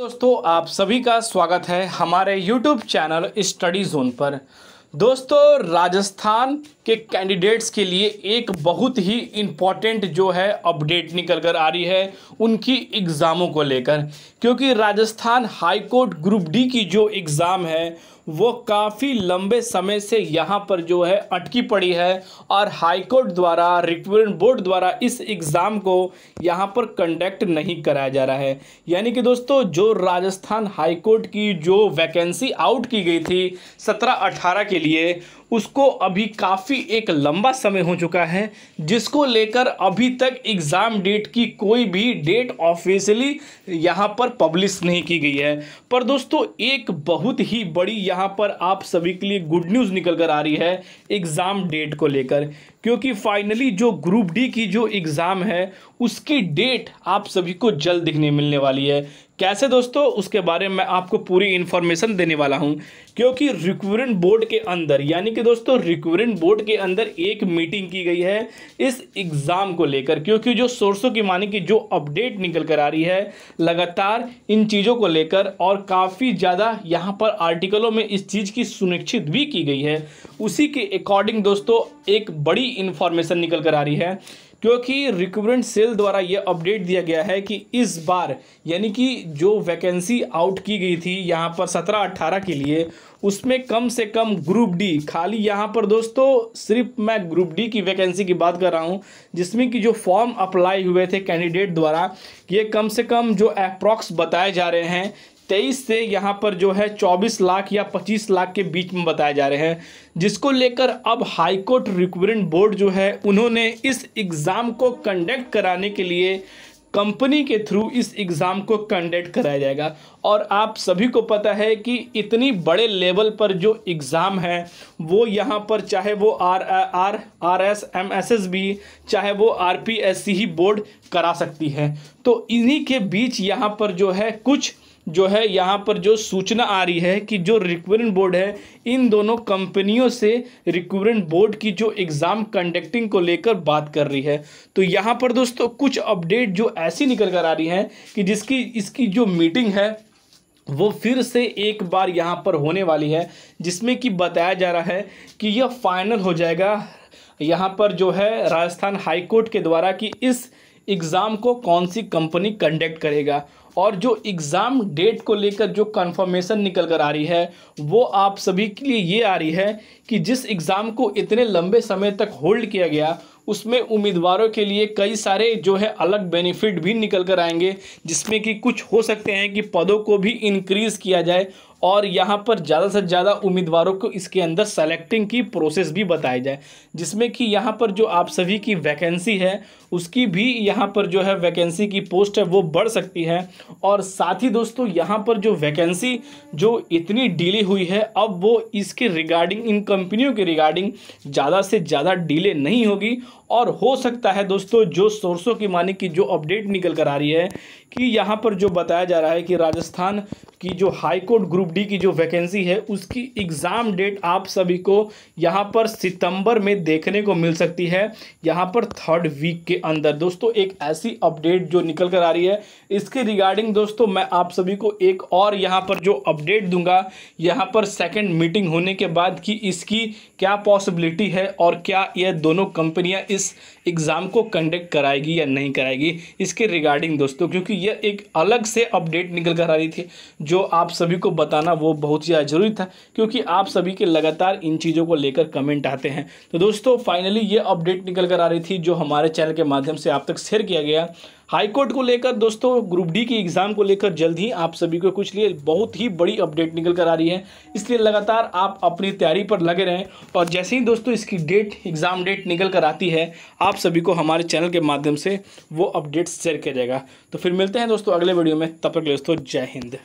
दोस्तों आप सभी का स्वागत है हमारे YouTube चैनल स्टडी जोन पर दोस्तों राजस्थान के कैंडिडेट्स के लिए एक बहुत ही इम्पॉर्टेंट जो है अपडेट निकल कर आ रही है उनकी एग्ज़ामों को लेकर क्योंकि Rajasthan high court group D की जो एग्ज़ाम है वो काफ़ी लंबे समय से यहाँ पर जो है अटकी पड़ी है और हाई कोर्ट द्वारा रिक्रूटमेंट बोर्ड द्वारा इस एग्ज़ाम को यहाँ पर कंडक्ट नहीं कराया जा रहा है यानी कि दोस्तों जो राजस्थान हाई कोर्ट की जो वैकेंसी आउट की गई थी सत्रह अठारह के लिए उसको अभी काफ़ी काफ़ी एक लंबा समय हो चुका है जिसको लेकर अभी तक एग्ज़ाम डेट की कोई भी डेट ऑफिशियली यहां पर पब्लिश नहीं की गई है पर दोस्तों एक बहुत ही बड़ी यहां पर आप सभी के लिए गुड न्यूज़ निकल कर आ रही है एग्ज़ाम डेट को लेकर क्योंकि फाइनली जो ग्रुप डी की जो एग्ज़ाम है उसकी डेट आप सभी को जल्द दिखने मिलने वाली है कैसे दोस्तों उसके बारे में आपको पूरी इन्फॉर्मेशन देने वाला हूं क्योंकि रिक्वरेंट बोर्ड के अंदर यानी कि दोस्तों रिक्वरेंट बोर्ड के अंदर एक मीटिंग की गई है इस एग्ज़ाम को लेकर क्योंकि जो सोर्सों की माने कि जो अपडेट निकल कर आ रही है लगातार इन चीज़ों को लेकर और काफ़ी ज़्यादा यहाँ पर आर्टिकलों में इस चीज़ की सुनिश्चित भी की गई है उसी के अकॉर्डिंग दोस्तों एक बड़ी बड़ी इन्फॉर्मेशन निकल कर आ रही है क्योंकि रिक्रूटमेंट सेल द्वारा यह अपडेट दिया गया है कि इस बार यानी कि जो वैकेंसी आउट की गई थी यहाँ पर सत्रह अट्ठारह के लिए उसमें कम से कम ग्रुप डी खाली यहाँ पर दोस्तों सिर्फ मैं ग्रुप डी की वैकेंसी की बात कर रहा हूँ जिसमें कि जो फॉर्म अप्लाई हुए थे कैंडिडेट द्वारा ये कम से कम जो अप्रॉक्स बताए जा रहे हैं तेईस से यहाँ पर जो है चौबीस लाख या पच्चीस लाख के बीच में बताए जा रहे हैं जिसको लेकर अब हाईकोर्ट रिक्रूटमेंट बोर्ड जो है उन्होंने इस एग्ज़ाम को कंडक्ट कराने के लिए कंपनी के थ्रू इस एग्ज़ाम को कंडक्ट कराया जाएगा और आप सभी को पता है कि इतनी बड़े लेवल पर जो एग्ज़ाम है वो यहाँ पर चाहे वो R R R S M S S B चाहे वो आर पी एस सी ही बोर्ड करा सकती है तो इन्हीं के बीच यहाँ पर जो है कुछ जो है यहाँ पर जो सूचना आ रही है कि जो रिक्रूटमेंट बोर्ड है इन दोनों कंपनियों से रिक्रूटमेंट बोर्ड की जो एग्ज़ाम कंडक्टिंग को लेकर बात कर रही है तो यहाँ पर दोस्तों कुछ अपडेट जो ऐसी निकल कर आ रही है कि जिसकी इसकी जो मीटिंग है वो फिर से एक बार यहाँ पर होने वाली है जिसमें कि बताया जा रहा है कि यह फाइनल हो जाएगा यहाँ पर जो है राजस्थान हाईकोर्ट के द्वारा कि इस एग्ज़ाम को कौन सी कंपनी कंडक्ट करेगा और जो एग्ज़ाम डेट को लेकर जो कंफर्मेशन निकल कर आ रही है वो आप सभी के लिए ये आ रही है कि जिस एग्ज़ाम को इतने लंबे समय तक होल्ड किया गया उसमें उम्मीदवारों के लिए कई सारे जो है अलग बेनिफिट भी निकल कर आएंगे जिसमें कि कुछ हो सकते हैं कि पदों को भी इनक्रीज़ किया जाए और यहाँ पर ज़्यादा से ज़्यादा उम्मीदवारों को इसके अंदर सेलेक्टिंग की प्रोसेस भी बताई जाए जिसमें कि यहाँ पर जो आप सभी की वैकेंसी है उसकी भी यहाँ पर जो है वैकेंसी की पोस्ट है वो बढ़ सकती है और साथ ही दोस्तों यहाँ पर जो वैकेंसी जो इतनी डिले हुई है अब वो इसके रिगार्डिंग इन कंपनियों के रिगार्डिंग ज़्यादा से ज़्यादा डिले नहीं होगी और हो सकता है दोस्तों जो सोर्सों की माने की जो अपडेट निकल कर आ रही है कि यहाँ पर जो बताया जा रहा है कि राजस्थान कि जो हाई कोर्ट ग्रुप डी की जो वैकेंसी है उसकी एग्ज़ाम डेट आप सभी को यहाँ पर सितंबर में देखने को मिल सकती है यहाँ पर थर्ड वीक के अंदर दोस्तों एक ऐसी अपडेट जो निकल कर आ रही है इसके रिगार्डिंग दोस्तों मैं आप सभी को एक और यहाँ पर जो अपडेट दूंगा यहाँ पर सेकेंड मीटिंग होने के बाद कि इसकी क्या पॉसिबिलिटी है और क्या यह दोनों कंपनियाँ इस एग्ज़ाम को कंडक्ट कराएगी या नहीं कराएगी इसके रिगार्डिंग दोस्तों क्योंकि यह एक अलग से अपडेट निकल कर आ रही थी जो आप सभी को बताना वो बहुत ही ज़रूरी था क्योंकि आप सभी के लगातार इन चीज़ों को लेकर कमेंट आते हैं तो दोस्तों फाइनली ये अपडेट निकल कर आ रही थी जो हमारे चैनल के माध्यम से आप तक शेयर किया गया हाईकोर्ट को लेकर दोस्तों ग्रुप डी की एग्ज़ाम को लेकर जल्द ही आप सभी को कुछ लिए बहुत ही बड़ी अपडेट निकल कर आ रही है इसलिए लगातार आप अपनी तैयारी पर लगे रहें और जैसे ही दोस्तों इसकी डेट एग्ज़ाम डेट निकल कर आती है आप सभी को हमारे चैनल के माध्यम से वो अपडेट शेयर किया जाएगा तो फिर मिलते हैं दोस्तों अगले वीडियो में तब तक दोस्तों जय हिंद